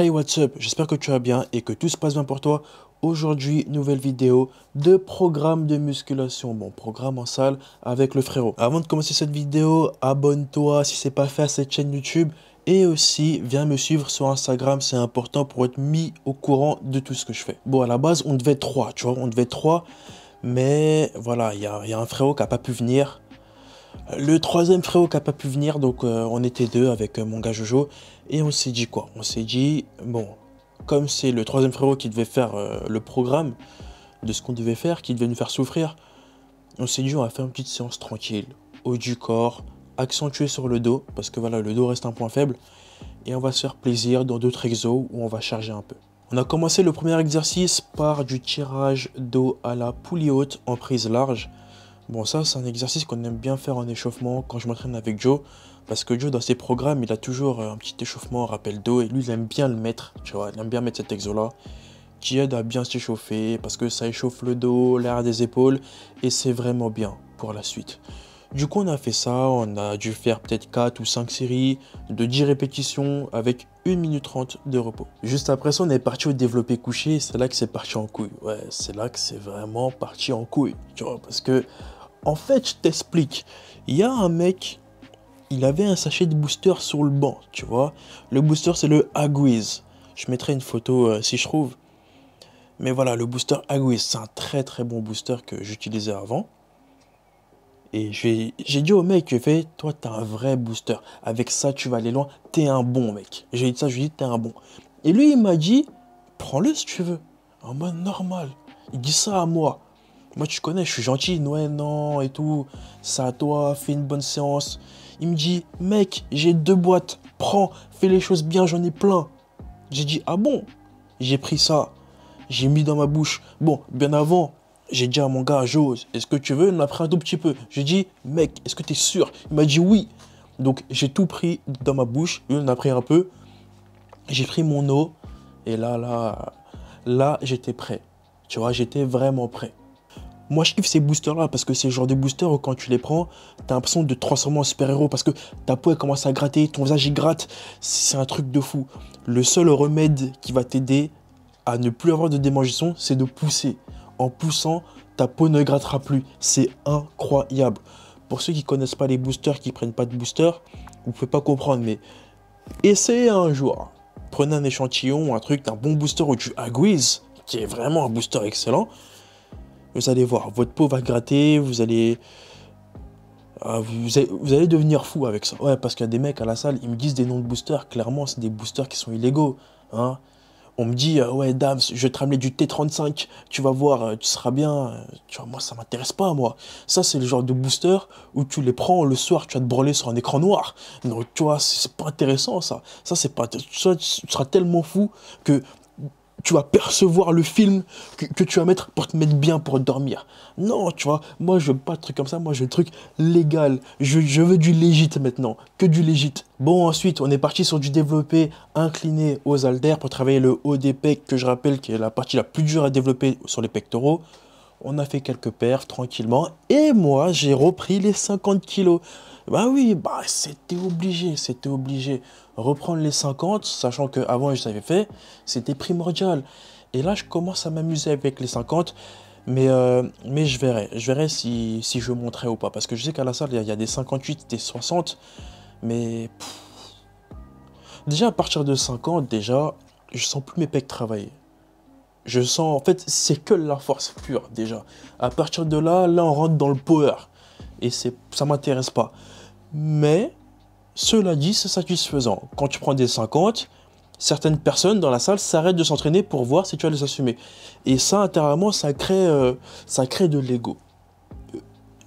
Hey what's up, j'espère que tu vas bien et que tout se passe bien pour toi. Aujourd'hui, nouvelle vidéo de programme de musculation, bon programme en salle avec le frérot. Avant de commencer cette vidéo, abonne-toi si c'est pas fait à cette chaîne YouTube et aussi viens me suivre sur Instagram, c'est important pour être mis au courant de tout ce que je fais. Bon à la base on devait trois, tu vois, on devait trois, mais voilà, il y, a un frérot qui a pas pu venir le troisième frérot qui n'a pas pu venir, donc euh, on était deux avec euh, mon gars Jojo. Et on s'est dit quoi On s'est dit, bon, comme c'est le troisième frérot qui devait faire euh, le programme de ce qu'on devait faire, qui devait nous faire souffrir, on s'est dit, on va faire une petite séance tranquille, haut du corps, accentué sur le dos, parce que voilà, le dos reste un point faible. Et on va se faire plaisir dans d'autres exos où on va charger un peu. On a commencé le premier exercice par du tirage dos à la poulie haute en prise large. Bon, ça, c'est un exercice qu'on aime bien faire en échauffement quand je m'entraîne avec Joe. Parce que Joe, dans ses programmes, il a toujours euh, un petit échauffement, rappel dos. Et lui, il aime bien le mettre, tu vois. Il aime bien mettre cet exo-là qui aide à bien s'échauffer parce que ça échauffe le dos, l'air des épaules et c'est vraiment bien pour la suite. Du coup, on a fait ça, on a dû faire peut-être 4 ou 5 séries de 10 répétitions avec 1 minute 30 de repos. Juste après ça, on est parti au développé couché, c'est là que c'est parti en couille. Ouais, c'est là que c'est vraiment parti en couille, tu vois, parce que en fait, je t'explique. Il y a un mec, il avait un sachet de booster sur le banc, tu vois. Le booster, c'est le Aguiz. Je mettrai une photo euh, si je trouve. Mais voilà, le booster Aguiz, c'est un très très bon booster que j'utilisais avant. Et j'ai dit au mec, j'ai fait, toi, t'as un vrai booster. Avec ça, tu vas aller loin. T'es un bon mec. J'ai dit ça, je lui ai dit, t'es un bon. Et lui, il m'a dit, prends-le si tu veux. En mode normal. Il dit ça à moi. Moi, tu connais, je suis gentil. Ouais, non, et tout. Ça à toi, fais une bonne séance. Il me dit, mec, j'ai deux boîtes. Prends, fais les choses bien, j'en ai plein. J'ai dit, ah bon J'ai pris ça. J'ai mis dans ma bouche. Bon, bien avant, j'ai dit à mon gars, Jose, est-ce que tu veux Il m'a pris un tout petit peu. J'ai dit, mec, est-ce que tu es sûr Il m'a dit oui. Donc, j'ai tout pris dans ma bouche. Il a pris un peu. J'ai pris mon eau. Et là, là, là, j'étais prêt. Tu vois, j'étais vraiment prêt. Moi, je kiffe ces boosters-là parce que c'est le genre de booster où quand tu les prends, t'as l'impression de te transformer en super-héros parce que ta peau, elle commence à gratter, ton visage, il gratte. C'est un truc de fou. Le seul remède qui va t'aider à ne plus avoir de démangeaison, c'est de pousser. En poussant, ta peau ne grattera plus. C'est incroyable. Pour ceux qui ne connaissent pas les boosters, qui prennent pas de boosters, vous pouvez pas comprendre, mais essayez un jour. Prenez un échantillon, un truc, un bon booster où tu aguises, qui est vraiment un booster excellent. Vous allez voir, votre peau va gratter, euh, vous allez... Vous allez, devenir fou avec ça. Ouais, parce qu'il y a des mecs à la salle, ils me disent des noms de boosters. Clairement, c'est des boosters qui sont illégaux. Hein. On me dit, euh, ouais, Dams, je vais te ramener du T35, tu vas voir, euh, tu seras bien. tu vois, moi, ça m'intéresse pas, moi. Ça, c'est le genre de booster où tu les prends le soir, tu vas te brûler sur un écran noir. Donc, tu vois, c'est pas intéressant, ça. Ça, c'est pas. Ça, tu seras tellement fou que tu vas percevoir le film que, tu vas mettre pour te mettre bien pour dormir. Non, tu vois, moi je veux pas de truc comme ça, moi je veux le truc légal. Je, veux du légit maintenant, que du légit. Bon, ensuite, on est parti sur du développé incliné aux Alders pour travailler le haut des pecs, que je rappelle qui est la partie la plus dure à développer sur les pectoraux. On a fait quelques paires tranquillement et moi j'ai repris les 50 kilos. Bah oui, bah c'était obligé, c'était obligé. Reprendre les 50, sachant qu'avant je savais fait, c'était primordial. Et là, je commence à m'amuser avec les 50, mais, euh, mais je verrai. Je verrai si, si, je monterai ou pas. Parce que je sais qu'à la salle, il y, a des 58, des 60, mais... Déjà, à partir de 50, déjà, je sens plus mes pecs travailler. Je sens, en fait, c'est que la force pure, déjà. À partir de là, là, on rentre dans le power et ça m'intéresse pas. Mais cela dit, c'est satisfaisant. Quand tu prends des 50, certaines personnes dans la salle s'arrêtent de s'entraîner pour voir si tu vas les assumer. Et ça, intérieurement, ça crée, euh, ça crée de l'ego. Euh,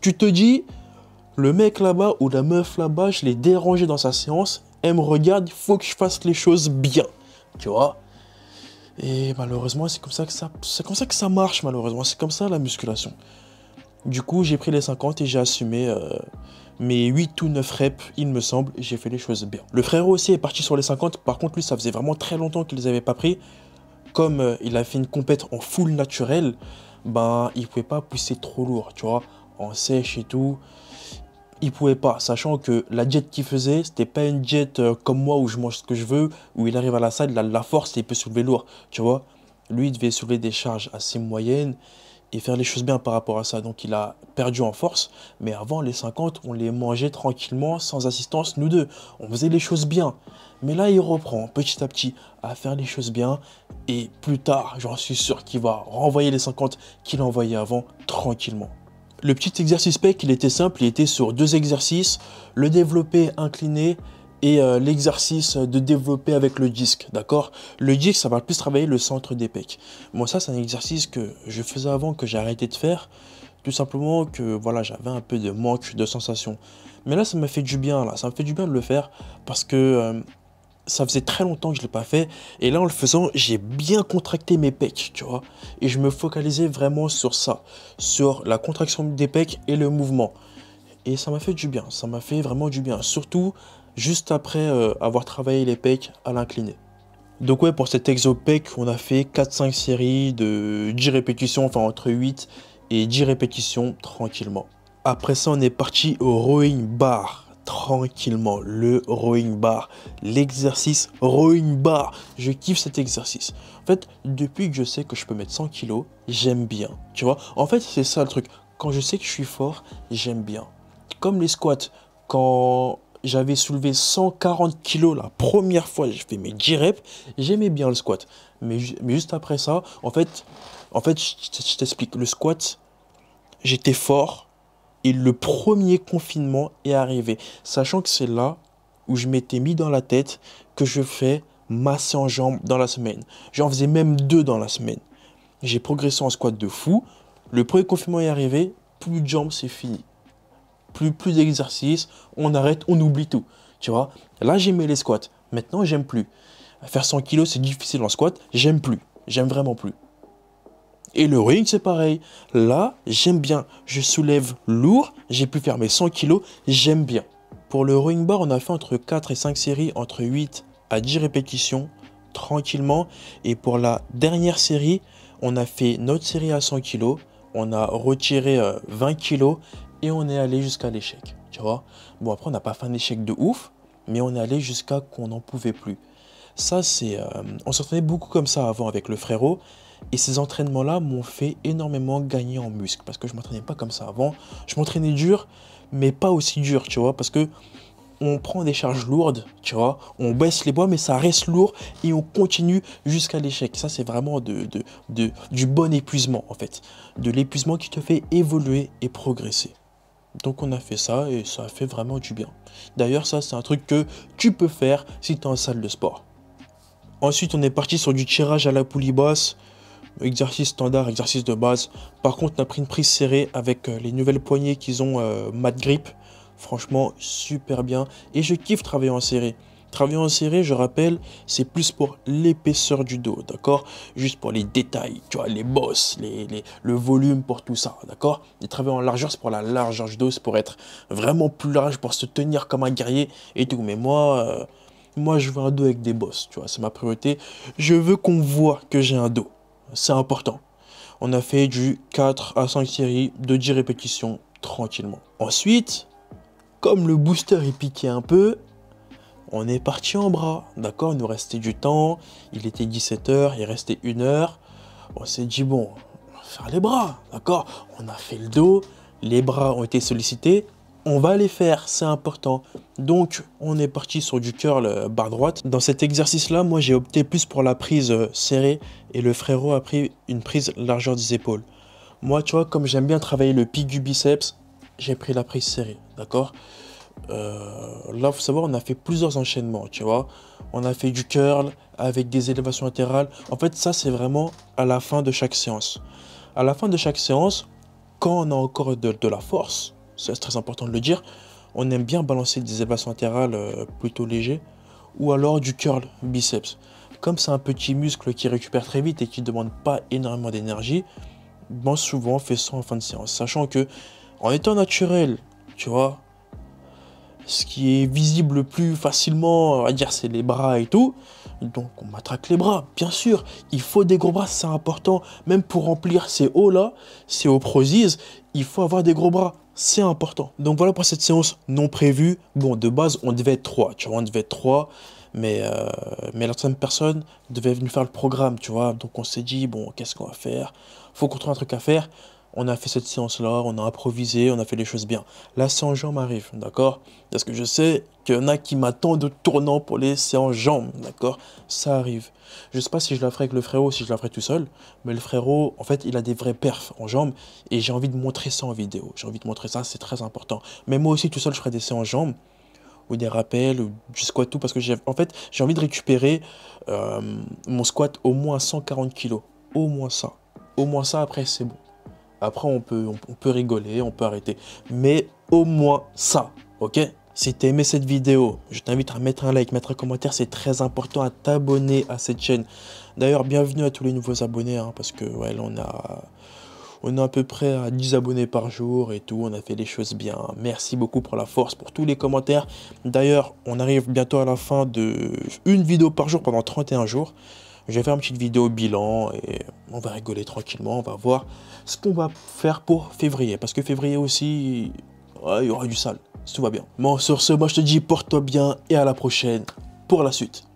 tu te dis, le mec là-bas ou la meuf là-bas, je l'ai dérangé dans sa séance, elle me regarde, il faut que je fasse les choses bien. Tu vois Et malheureusement, c'est comme c'est comme ça que ça marche, malheureusement. C'est comme ça la musculation. Du coup, j'ai pris les 50 et j'ai assumé euh, mes 8 ou 9 reps, il me semble, j'ai fait les choses bien. Le frérot aussi est parti sur les 50, par contre, lui, ça faisait vraiment très longtemps qu'il les avait pas pris. Comme euh, il a fait une compète en full naturel, ben, il pouvait pas pousser trop lourd, tu vois, en sèche et tout. Il pouvait pas, sachant que la jet qu'il faisait, c'était pas une jet euh, comme moi où je mange ce que je veux, où il arrive à la salle, il a la force et il peut soulever lourd, tu vois. Lui, il devait soulever des charges assez moyennes et faire les choses bien par rapport à ça. Donc il a perdu en force, mais avant les 50, on les mangeait tranquillement, sans assistance, nous deux. On faisait les choses bien. Mais là, il reprend petit à petit à faire les choses bien, et plus tard, j'en suis sûr qu'il va renvoyer les 50 qu'il envoyait avant tranquillement. Le petit exercice PEC, il était simple, il était sur deux exercices, le développer incliné et euh, l'exercice de développer avec le disque, d'accord Le disque, ça va plus travailler le centre des pecs. Moi, ça, c'est un exercice que je faisais avant, que j'ai arrêté de faire, tout simplement que voilà, j'avais un peu de manque de sensation. Mais là, ça m'a fait du bien, là, ça me fait du bien de le faire parce que euh, ça faisait très longtemps que je ne l'ai pas fait. Et là, en le faisant, j'ai bien contracté mes pecs, tu vois. Et je me focalisais vraiment sur ça, sur la contraction des pecs et le mouvement. Et ça m'a fait du bien, ça m'a fait vraiment du bien. Surtout juste après euh, avoir travaillé les pecs à l'incliné. Donc ouais, pour cet exo pec, on a fait 4-5 séries de 10 répétitions, enfin entre 8 et 10 répétitions tranquillement. Après ça, on est parti au rowing bar tranquillement le rowing bar, l'exercice rowing bar. Je kiffe cet exercice. En fait, depuis que je sais que je peux mettre 100 kilos, j'aime bien. Tu vois, en fait, c'est ça le truc. Quand je sais que je suis fort, j'aime bien. Comme les squats, quand j'avais soulevé 140 kg la première fois, j'ai fait mes 10 reps, j'aimais bien le squat. Mais, juste après ça, en fait, en fait je t'explique, le squat, j'étais fort et le premier confinement est arrivé. Sachant que c'est là où je m'étais mis dans la tête que je fais ma en jambes dans la semaine. J'en faisais même deux dans la semaine. J'ai progressé en squat de fou. Le premier confinement est arrivé, plus de jambes, c'est fini plus, d'exercices on arrête, on oublie tout. Tu vois, là j'aimais les squats, maintenant j'aime plus. Faire 100 kg c'est difficile en squat, j'aime plus, j'aime vraiment plus. Et le ring, c'est pareil. Là, j'aime bien. Je soulève lourd, j'ai pu faire mes 100 kg j'aime bien. Pour le ring bar, on a fait entre 4 et 5 séries, entre 8 à 10 répétitions, tranquillement. Et pour la dernière série, on a fait notre série à 100 kg, on a retiré 20 euh, kg et on est allé jusqu'à l'échec. Tu vois Bon, après, on n'a pas fait un échec de ouf, mais on est allé jusqu'à qu'on n'en pouvait plus. Ça, c'est. Euh, on s'entraînait beaucoup comme ça avant avec le frérot. Et ces entraînements-là m'ont fait énormément gagner en muscle parce que je ne m'entraînais pas comme ça avant. Je m'entraînais dur, mais pas aussi dur, tu vois, parce que on prend des charges lourdes, tu vois, on baisse les bois, mais ça reste lourd et on continue jusqu'à l'échec. Ça, c'est vraiment de, du bon épuisement, en fait, de l'épuisement qui te fait évoluer et progresser. Donc on a fait ça et ça a fait vraiment du bien. D'ailleurs ça c'est un truc que tu peux faire si tu es en salle de sport. Ensuite on est parti sur du tirage à la poulie basse, exercice standard, exercice de base. Par contre on a pris une prise serrée avec euh, les nouvelles poignées qu'ils ont euh, mat grip. Franchement super bien et je kiffe travailler en serrée. Travailler en série, je rappelle, c'est plus pour l'épaisseur du dos, d'accord Juste pour les détails, tu vois, les bosses, le volume pour tout ça, d'accord Les travailler en largeur, c'est pour la largeur du dos, c'est pour être vraiment plus large, pour se tenir comme un guerrier et tout. Mais moi... Euh, moi, je veux un dos avec des bosses, tu vois, c'est ma priorité. Je veux qu'on voit que j'ai un dos. C'est important. On a fait du 4 à 5 séries de 10 répétitions tranquillement. Ensuite, comme le booster est piqué un peu, on est parti en bras, d'accord Il nous restait du temps, il était 17h, il restait une heure. On s'est dit, bon, on va faire les bras, d'accord On a fait le dos, les bras ont été sollicités, on va les faire, c'est important. Donc, on est parti sur du curl euh, barre droite. Dans cet exercice-là, moi, j'ai opté plus pour la prise euh, serrée et le frérot a pris une prise largeur des épaules. Moi, tu vois, comme j'aime bien travailler le pic du biceps, j'ai pris la prise serrée, d'accord euh, là, faut savoir, on a fait plusieurs enchaînements, tu vois. On a fait du curl avec des élévations latérales. En fait, ça, c'est vraiment à la fin de chaque séance. À la fin de chaque séance, quand on a encore de, la force, c'est très important de le dire, on aime bien balancer des élévations latérales euh, plutôt légers ou alors du curl biceps. Comme c'est un petit muscle qui récupère très vite et qui ne demande pas énormément d'énergie, bon, souvent on fait ça en fin de séance. Sachant que en étant naturel, tu vois, ce qui est visible le plus facilement, on va dire, c'est les bras et tout. Donc on matraque les bras, bien sûr. Il faut des gros bras, c'est important. Même pour remplir ces hauts-là, ces hauts prosises, il faut avoir des gros bras. C'est important. Donc voilà pour cette séance non prévue. Bon, de base, on devait être trois, Tu vois, on devait être trois. Mais, euh, mais la troisième personne devait venir faire le programme, tu vois. Donc on s'est dit, bon, qu'est-ce qu'on va faire Faut qu'on trouve un truc à faire on a fait cette séance-là, on a improvisé, on a fait les choses bien. La séance jambes arrive, d'accord Parce que je sais qu'il y en a qui m'attendent de tournant pour les séances jambes, d'accord Ça arrive. Je ne sais pas si je la ferai avec le frérot, si je la ferai tout seul, mais le frérot, en fait, il a des vrais perfs en jambes et j'ai envie de montrer ça en vidéo. J'ai envie de montrer ça, c'est très important. Mais moi aussi, tout seul, je ferai des séances jambes ou des rappels ou du squat tout parce que j'ai en fait j'ai envie de récupérer euh, mon squat au moins 140 kg au moins ça au moins ça après c'est bon après, on peut, on, peut rigoler, on peut arrêter. Mais au moins ça, ok si tu as aimé cette vidéo, je t'invite à mettre un like, mettre un commentaire, c'est très important à t'abonner à cette chaîne. D'ailleurs, bienvenue à tous les nouveaux abonnés, hein, parce que on a, on a à peu près à 10 abonnés par jour et tout, on a fait les choses bien. Merci beaucoup pour la force, pour tous les commentaires. D'ailleurs, on arrive bientôt à la fin de une vidéo par jour pendant 31 jours. Je vais faire une petite vidéo bilan et on va rigoler tranquillement. On va voir ce qu'on va faire pour février. Parce que février aussi, il y aura du sale. Si tout va bien. Bon, sur ce, moi je te dis porte-toi bien et à la prochaine pour la suite.